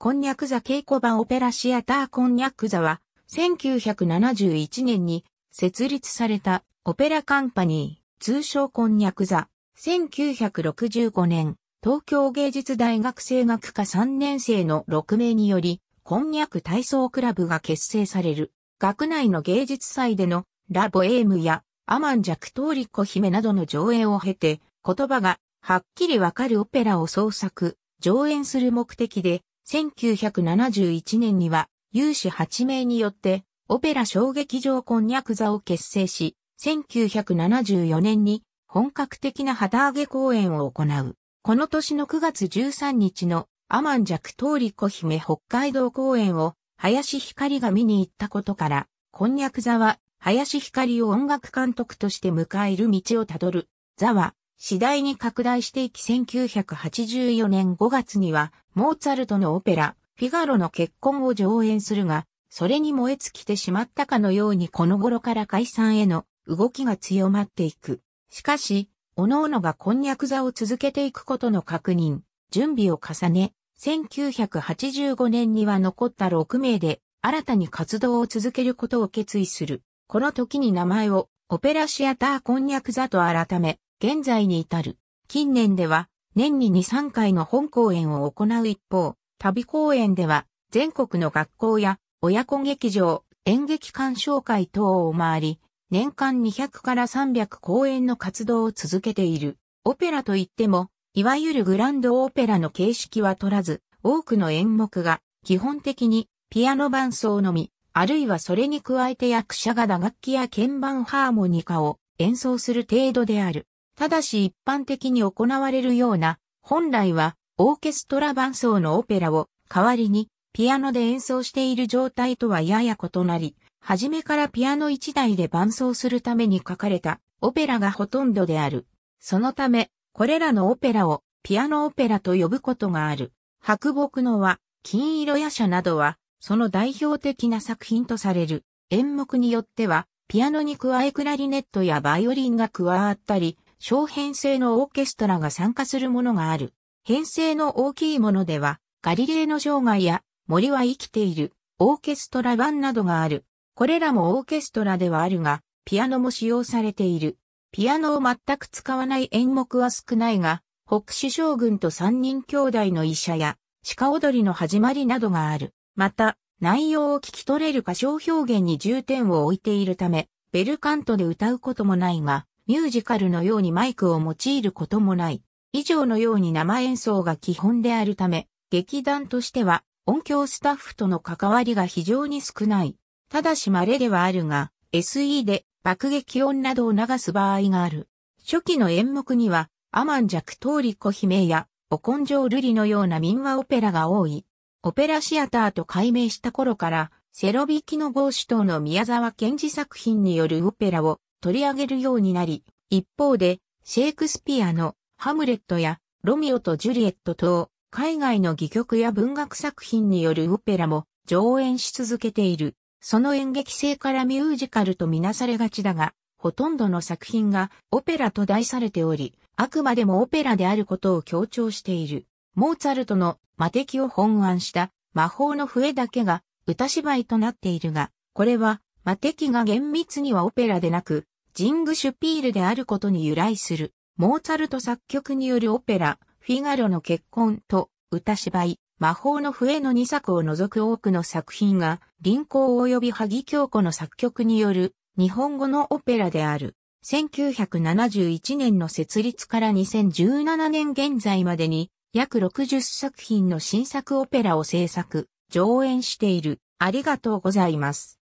こんにゃく座稽古場オペラシアターこんにゃく座は、1971年に設立されたオペラカンパニー、通称こんにゃく座。1965年、東京芸術大学生学科3年生の6名により、こんにゃく体操クラブが結成される。学内の芸術祭でのラボエームやアマンジャクトーリコ姫などの上映を経て、言葉がはっきりわかるオペラを創作、上演する目的で、1971年には有志8名によってオペラ小劇場こんにゃく座を結成し、1974年に本格的な旗揚げ公演を行う。この年の9月13日のアマンジャク通り小姫北海道公演を林光が見に行ったことから、こんにゃく座は林光を音楽監督として迎える道をたどる。座は次第に拡大していき1984年5月には、モーツァルトのオペラ、フィガロの結婚を上演するが、それに燃え尽きてしまったかのようにこの頃から解散への動きが強まっていく。しかし、各々がこんにゃく座を続けていくことの確認、準備を重ね、1985年には残った6名で新たに活動を続けることを決意する。この時に名前をオペラシアターこんにゃく座と改め、現在に至る。近年では、年に2、3回の本公演を行う一方、旅公演では、全国の学校や親子劇場、演劇鑑賞会等を回り、年間200から300公演の活動を続けている。オペラといっても、いわゆるグランドオペラの形式は取らず、多くの演目が基本的にピアノ伴奏のみ、あるいはそれに加えて役者が打楽器や鍵盤ハーモニカを演奏する程度である。ただし一般的に行われるような、本来はオーケストラ伴奏のオペラを代わりにピアノで演奏している状態とはやや異なり、初めからピアノ一台で伴奏するために書かれたオペラがほとんどである。そのため、これらのオペラをピアノオペラと呼ぶことがある。白木のは、金色夜叉などは、その代表的な作品とされる。演目によっては、ピアノに加えクラリネットやバイオリンが加わったり、小編成のオーケストラが参加するものがある。編成の大きいものでは、ガリレーの生涯や森は生きている、オーケストラ版などがある。これらもオーケストラではあるが、ピアノも使用されている。ピアノを全く使わない演目は少ないが、北首将軍と三人兄弟の医者や、鹿踊りの始まりなどがある。また、内容を聞き取れる歌唱表現に重点を置いているため、ベルカントで歌うこともないが、ミュージカルのようにマイクを用いることもない。以上のように生演奏が基本であるため、劇団としては音響スタッフとの関わりが非常に少ない。ただし稀ではあるが、SE で爆撃音などを流す場合がある。初期の演目には、アマンジャクトーリコ姫や、お根性瑠璃のような民話オペラが多い。オペラシアターと改名した頃から、セロビキの豪主等の宮沢賢治作品によるオペラを取り上げるようになり、一方で、シェイクスピアのハムレットやロミオとジュリエット等、海外の戯曲や文学作品によるオペラも上演し続けている。その演劇性からミュージカルとみなされがちだが、ほとんどの作品がオペラと題されており、あくまでもオペラであることを強調している。モーツァルトの魔敵を本案した魔法の笛だけが歌芝居となっているが、これはマテキが厳密にはオペラでなく、ジングシュピールであることに由来する、モーツァルト作曲によるオペラ、フィガロの結婚と歌芝居、魔法の笛の2作を除く多くの作品が、臨行及び萩京子の作曲による日本語のオペラである。1971年の設立から2017年現在までに約60作品の新作オペラを制作、上演している。ありがとうございます。